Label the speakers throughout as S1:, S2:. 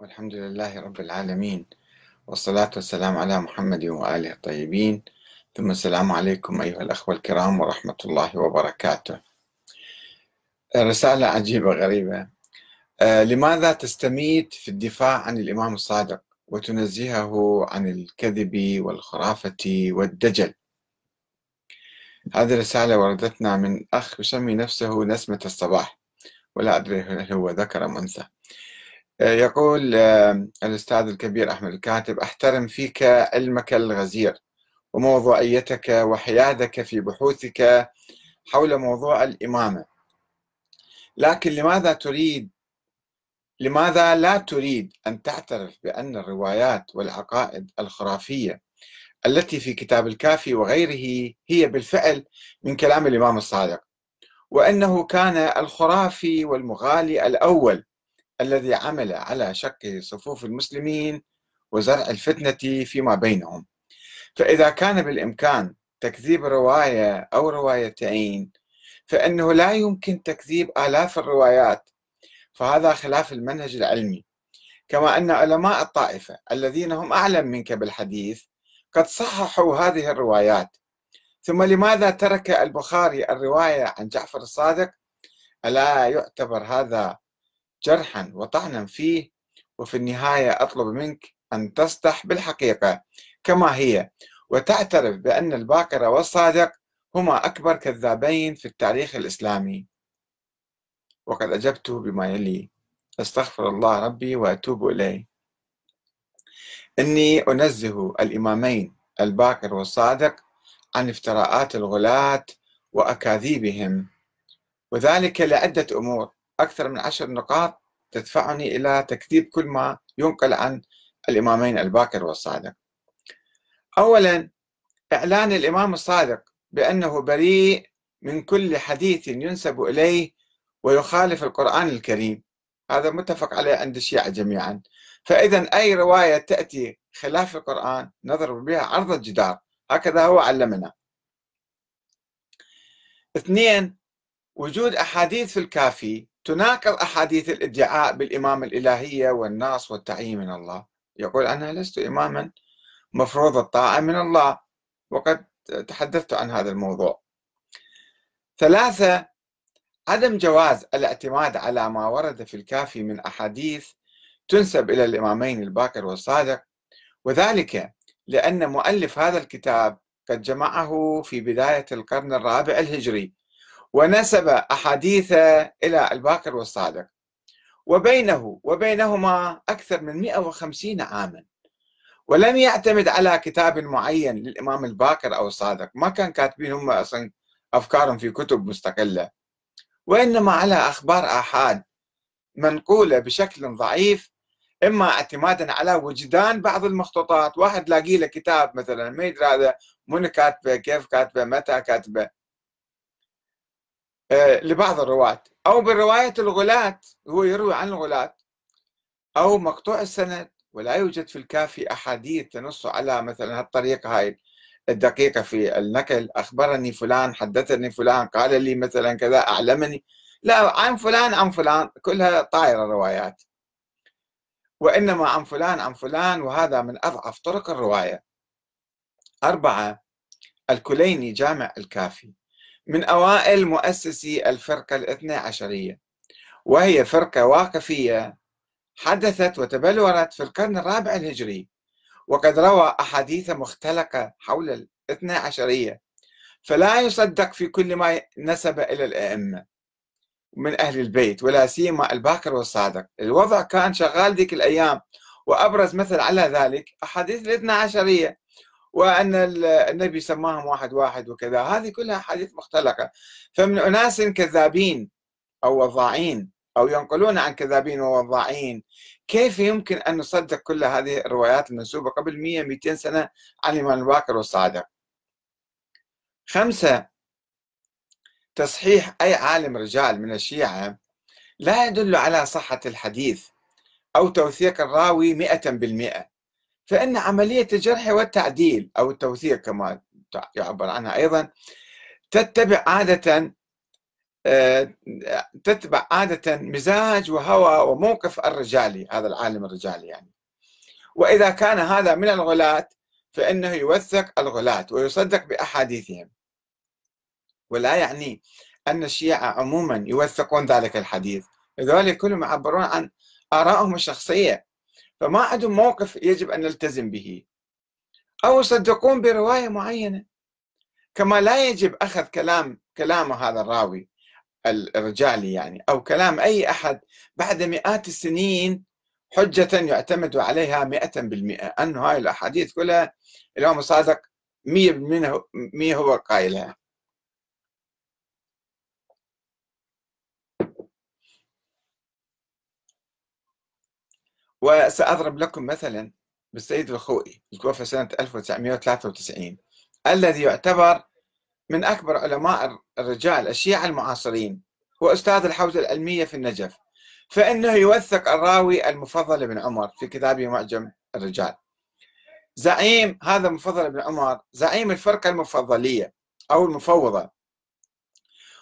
S1: والحمد لله رب العالمين والصلاة والسلام على محمد وآله الطيبين ثم السلام عليكم أيها الأخوة الكرام ورحمة الله وبركاته رسالة عجيبة غريبة آه، لماذا تستميت في الدفاع عن الإمام الصادق وتنزهه عن الكذب والخرافة والدجل هذه رسالة وردتنا من أخ يسمي نفسه نسمة الصباح ولا أدري هل هو ذكر أم أنثى آه، يقول آه، الأستاذ الكبير أحمد الكاتب أحترم فيك علمك الغزير وموضوعيتك وحيادك في بحوثك حول موضوع الإمامة لكن لماذا تريد لماذا لا تريد أن تعترف بأن الروايات والعقائد الخرافية التي في كتاب الكافي وغيره هي بالفعل من كلام الإمام الصادق وأنه كان الخرافي والمغالي الأول الذي عمل على شق صفوف المسلمين وزرع الفتنة فيما بينهم فإذا كان بالإمكان تكذيب رواية أو روايتين فإنه لا يمكن تكذيب آلاف الروايات فهذا خلاف المنهج العلمي كما أن علماء الطائفة الذين هم أعلم منك بالحديث قد صححوا هذه الروايات ثم لماذا ترك البخاري الرواية عن جعفر الصادق ألا يعتبر هذا جرحا وطعنا فيه وفي النهاية أطلب منك أن تصدح بالحقيقة كما هي وتعترف بأن الباكر والصادق هما أكبر كذابين في التاريخ الإسلامي وقد أجبت بما يلي استغفر الله ربي وأتوب إليه إني أنزه الإمامين الباكر والصادق عن افتراءات الغلاة وأكاذيبهم وذلك لعدة أمور أكثر من عشر نقاط تدفعني إلى تكذيب كل ما ينقل عن الإمامين الباكر والصادق أولا إعلان الإمام الصادق بأنه بريء من كل حديث ينسب إليه ويخالف القرآن الكريم هذا متفق عليه عند الشيعة جميعا فإذا أي رواية تأتي خلاف القرآن نضرب بها عرض الجدار هكذا هو علمنا اثنين وجود أحاديث في الكافي تناقض أحاديث الادعاء بالامام الإلهية والناس والتعيين من الله يقول أنا لست إماما مفروض الطاعة من الله وقد تحدثت عن هذا الموضوع ثلاثة عدم جواز الاعتماد على ما ورد في الكافي من أحاديث تنسب إلى الإمامين الباكر والصادق وذلك لأن مؤلف هذا الكتاب قد جمعه في بداية القرن الرابع الهجري ونسب أحاديث إلى الباقر والصادق وبينه وبينهما أكثر من 150 عاما ولم يعتمد على كتاب معين للإمام الباقر أو الصادق ما كان كاتبين هم أصلا أفكارهم في كتب مستقلة وإنما على أخبار آحاد منقولة بشكل ضعيف إما اعتمادا على وجدان بعض المخطوطات واحد لاقي له كتاب مثلا ما يدري هذا من كاتبه كيف كاتبه متى كاتبه آه، لبعض الرواة أو برواية الغلاة هو يروي عن الغلاة أو مقطوع السند ولا يوجد في الكافي أحاديث تنص على مثلا هالطريقة هاي الدقيقة في النقل أخبرني فلان حدثني فلان قال لي مثلا كذا أعلمني لا عن فلان عن فلان كلها طائرة روايات وإنما عن فلان عن فلان وهذا من أضعف طرق الرواية أربعة الكليني جامع الكافي من أوائل مؤسسي الفرقة الاثنى عشرية وهي فرقة واقفية حدثت وتبلورت في القرن الرابع الهجري وقد روى أحاديث مختلقة حول الاثنى عشرية فلا يصدق في كل ما نسب إلى الأئمة من أهل البيت ولا سيما الباكر والصادق الوضع كان شغال ذيك الأيام وأبرز مثل على ذلك أحاديث الاثنى عشرية وأن النبي سماهم واحد واحد وكذا هذه كلها حديث مختلقة فمن أناس كذابين أو وضاعين أو ينقلون عن كذابين ووضاعين كيف يمكن أن نصدق كل هذه الروايات المنسوبة قبل 100-200 سنة عن الإمام الباقر والصادق خمسة تصحيح أي عالم رجال من الشيعة لا يدل على صحة الحديث أو توثيق الراوي 100% فإن عملية الجرح والتعديل أو التوثيق كما يعبر عنها أيضا تتبع عادة آه، تتبع عادة مزاج وهوى وموقف الرجالي هذا العالم الرجالي يعني وإذا كان هذا من الغلاة فإنه يوثق الغلاة ويصدق بأحاديثهم ولا يعني أن الشيعة عموما يوثقون ذلك الحديث لذلك كلهم يعبرون عن آرائهم الشخصية فما عندهم موقف يجب أن نلتزم به أو يصدقون برواية معينة كما لا يجب أخذ كلام كلام هذا الراوي الرجالي يعني أو كلام أي أحد بعد مئات السنين حجة يعتمد عليها 100% انه أن هاي الأحاديث كلها الإمام الصادق 100% هو قائلها وسأضرب لكم مثلا بالسيد الخوئي المتوفى سنة 1993 الذي يعتبر من أكبر علماء الرجال الشيعة المعاصرين هو أستاذ الحوزة العلمية في النجف فإنه يوثق الراوي المفضل بن عمر في كتابه معجم الرجال زعيم هذا المفضل بن عمر زعيم الفرقة المفضلية أو المفوضة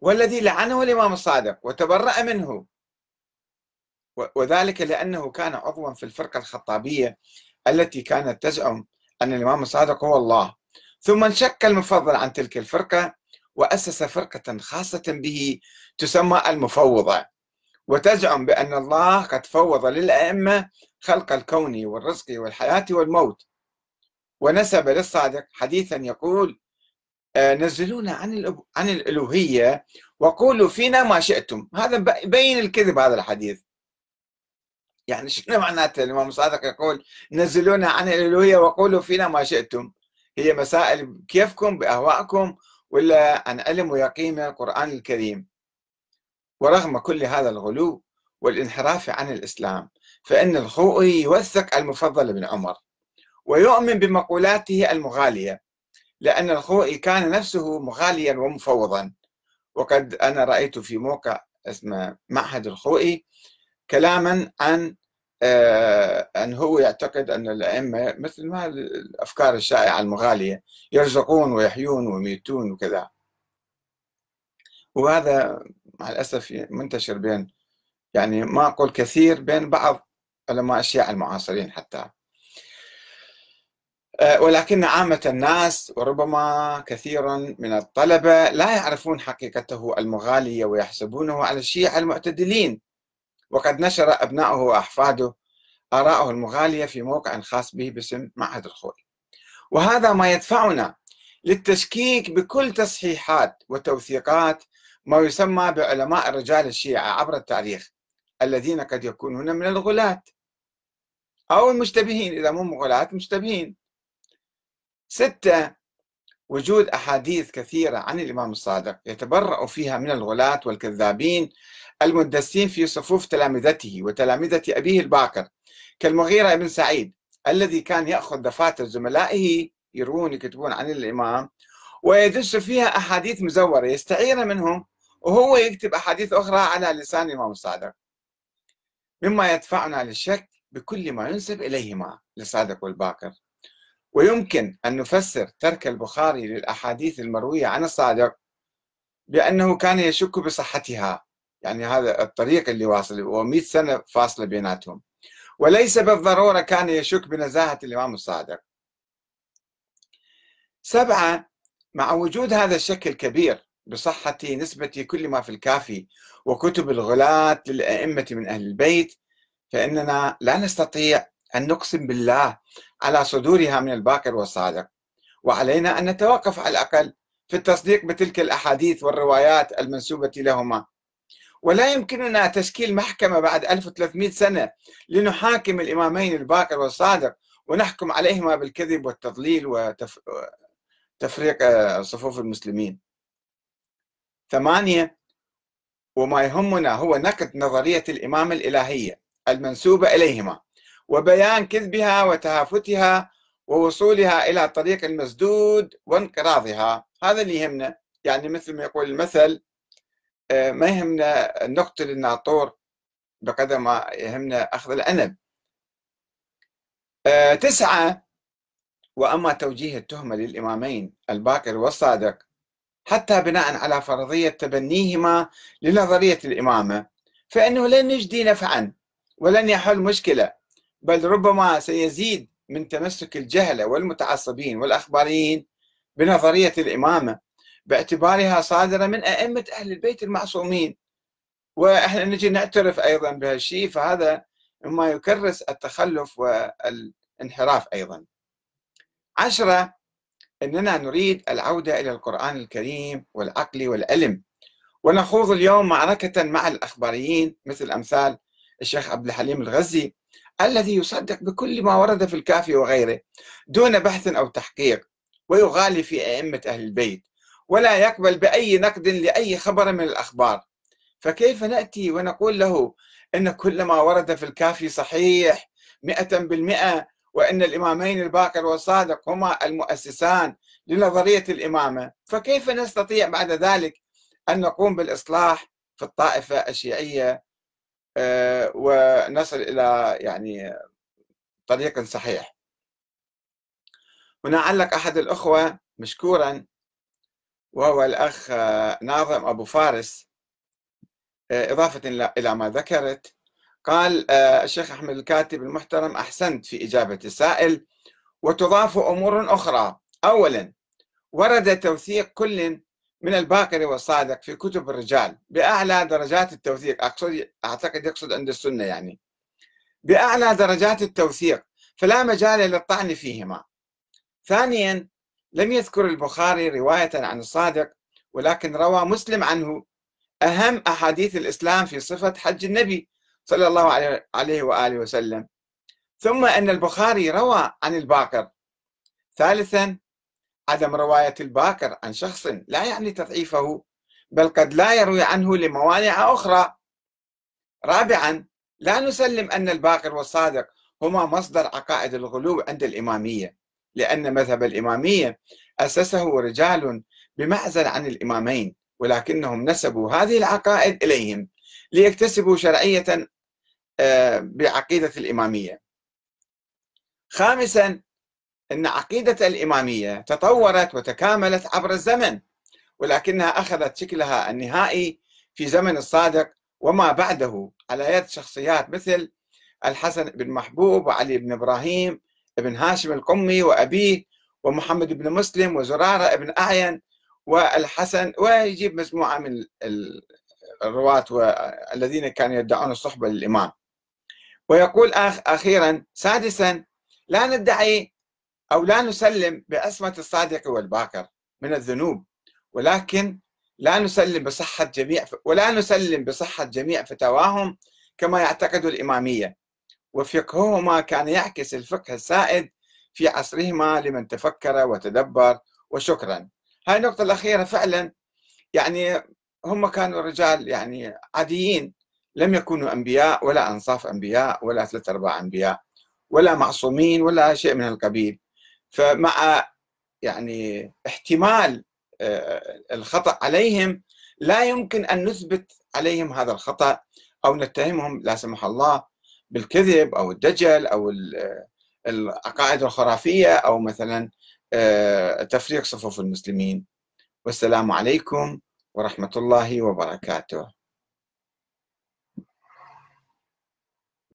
S1: والذي لعنه الإمام الصادق وتبرأ منه وذلك لأنه كان عضوا في الفرقة الخطابية التي كانت تزعم أن الإمام الصادق هو الله ثم انشق المفضل عن تلك الفرقة وأسس فرقة خاصة به تسمى المفوضة وتزعم بأن الله قد فوض للأئمة خلق الكون والرزق والحياة والموت ونسب للصادق حديثا يقول آه، نزلونا عن عن الالوهيه وقولوا فينا ما شئتم هذا بين الكذب هذا الحديث يعني شنو معناته الإمام الصادق يقول نزلونا عن الألوهية وقولوا فينا ما شئتم هي مسائل كيفكم بأهوائكم ولا عن علم ويقين القرآن الكريم ورغم كل هذا الغلو والانحراف عن الإسلام فإن الخوئي يوثق المفضل بن عمر ويؤمن بمقولاته المغالية لأن الخوئي كان نفسه مغاليا ومفوضا وقد أنا رأيت في موقع اسمه معهد الخوئي كلاما عن آه، أن هو يعتقد أن الأئمة مثل ما الأفكار الشائعة المغالية يرزقون ويحيون ويميتون وكذا وهذا مع الأسف منتشر بين يعني ما أقول كثير بين بعض علماء الشيعة المعاصرين حتى آه، ولكن عامة الناس وربما كثيرا من الطلبة لا يعرفون حقيقته المغالية ويحسبونه على الشيعة المعتدلين وقد نشر أبنائه وأحفاده آراءه المغالية في موقع خاص به باسم معهد الخوي وهذا ما يدفعنا للتشكيك بكل تصحيحات وتوثيقات ما يسمى بعلماء الرجال الشيعة عبر التاريخ الذين قد يكونون من الغلاة أو المشتبهين إذا مو غلاة مشتبهين ستة وجود أحاديث كثيرة عن الإمام الصادق يتبرأ فيها من الغلاة والكذابين المدسين في صفوف تلامذته وتلامذة أبيه الباقر كالمغيرة بن سعيد الذي كان يأخذ دفاتر زملائه يروون يكتبون عن الإمام ويدس فيها أحاديث مزورة يستعير منهم وهو يكتب أحاديث أخرى على لسان الإمام الصادق مما يدفعنا للشك بكل ما ينسب إليهما لصادق والباقر ويمكن أن نفسر ترك البخاري للأحاديث المروية عن الصادق بأنه كان يشك بصحتها يعني هذا الطريق اللي واصل و100 سنة فاصلة بيناتهم وليس بالضرورة كان يشك بنزاهة الإمام الصادق سبعة مع وجود هذا الشك الكبير بصحة نسبة كل ما في الكافي وكتب الغلاة للأئمة من أهل البيت فإننا لا نستطيع أن نقسم بالله على صدورها من الباقر والصادق وعلينا أن نتوقف على الأقل في التصديق بتلك الأحاديث والروايات المنسوبة لهما ولا يمكننا تشكيل محكمة بعد 1300 سنة لنحاكم الإمامين الباقر والصادق ونحكم عليهما بالكذب والتضليل وتفريق آه، صفوف المسلمين ثمانية وما يهمنا هو نقد نظرية الإمامة الإلهية المنسوبة إليهما وبيان كذبها وتهافتها ووصولها إلى طريق المسدود وانقراضها هذا اللي يهمنا يعني مثل ما يقول المثل آه، ما يهمنا نقتل الناطور بقدر ما يهمنا أخذ العنب آه، تسعة وأما توجيه التهمة للإمامين الباقر والصادق حتى بناء على فرضية تبنيهما لنظرية الإمامة فإنه لن يجدي نفعا ولن يحل مشكلة بل ربما سيزيد من تمسك الجهلة والمتعصبين والأخباريين بنظرية الإمامة باعتبارها صادرة من أئمة أهل البيت المعصومين وإحنا نجي نعترف أيضا بهالشيء فهذا مما يكرس التخلف والانحراف أيضا عشرة أننا نريد العودة إلى القرآن الكريم والعقل والعلم ونخوض اليوم معركة مع الأخباريين مثل أمثال الشيخ عبد الحليم الغزي الذي يصدق بكل ما ورد في الكافي وغيره دون بحث أو تحقيق ويغالي في أئمة أهل البيت ولا يقبل بأي نقد لأي خبر من الأخبار فكيف نأتي ونقول له أن كل ما ورد في الكافي صحيح مئة بالمئة وأن الإمامين الباقر والصادق هما المؤسسان لنظرية الإمامة فكيف نستطيع بعد ذلك أن نقوم بالإصلاح في الطائفة الشيعية آه، ونصل إلى يعني طريق صحيح هنا علق أحد الأخوة مشكورا وهو الأخ آه، ناظم أبو فارس آه، إضافة إلى ما ذكرت قال آه، الشيخ أحمد الكاتب المحترم أحسنت في إجابة السائل وتضاف أمور أخرى أولا ورد توثيق كل من الباقر والصادق في كتب الرجال بأعلى درجات التوثيق أقصد أعتقد يقصد عند السنة يعني بأعلى درجات التوثيق فلا مجال للطعن فيهما ثانيا لم يذكر البخاري رواية عن الصادق ولكن روى مسلم عنه أهم أحاديث الإسلام في صفة حج النبي صلى الله عليه وآله وسلم ثم أن البخاري روى عن الباكر ثالثا عدم رواية الباكر عن شخص لا يعني تضعيفه بل قد لا يروي عنه لموانع أخرى رابعا لا نسلم أن الباكر والصادق هما مصدر عقائد الغلو عند الإمامية لأن مذهب الإمامية أسسه رجال بمعزل عن الإمامين ولكنهم نسبوا هذه العقائد إليهم ليكتسبوا شرعية آه، بعقيدة الإمامية خامسا أن عقيدة الإمامية تطورت وتكاملت عبر الزمن ولكنها أخذت شكلها النهائي في زمن الصادق وما بعده على يد شخصيات مثل الحسن بن محبوب وعلي بن إبراهيم ابن هاشم القمي وأبيه ومحمد بن مسلم وزرارة بن أعين والحسن ويجيب مجموعة من الرواة الذين كانوا يدعون الصحبة للإمام ويقول آخ أخيرا سادسا لا ندعي أو لا نسلم بعصمة الصادق والباكر من الذنوب ولكن لا نسلم بصحة جميع ولا نسلم بصحة جميع فتواهم كما يعتقد الإمامية وفقههما كان يعكس الفقه السائد في عصرهما لمن تفكر وتدبر وشكرا هاي النقطة الأخيرة فعلا يعني هم كانوا رجال يعني عاديين لم يكونوا أنبياء ولا أنصاف أنبياء ولا ثلاثة أرباع أنبياء ولا معصومين ولا شيء من القبيل فمع يعني احتمال آه، الخطأ عليهم لا يمكن أن نثبت عليهم هذا الخطأ أو نتهمهم لا سمح الله بالكذب او الدجل او العقائد الخرافيه او مثلا آه، تفريق صفوف المسلمين والسلام عليكم ورحمه الله وبركاته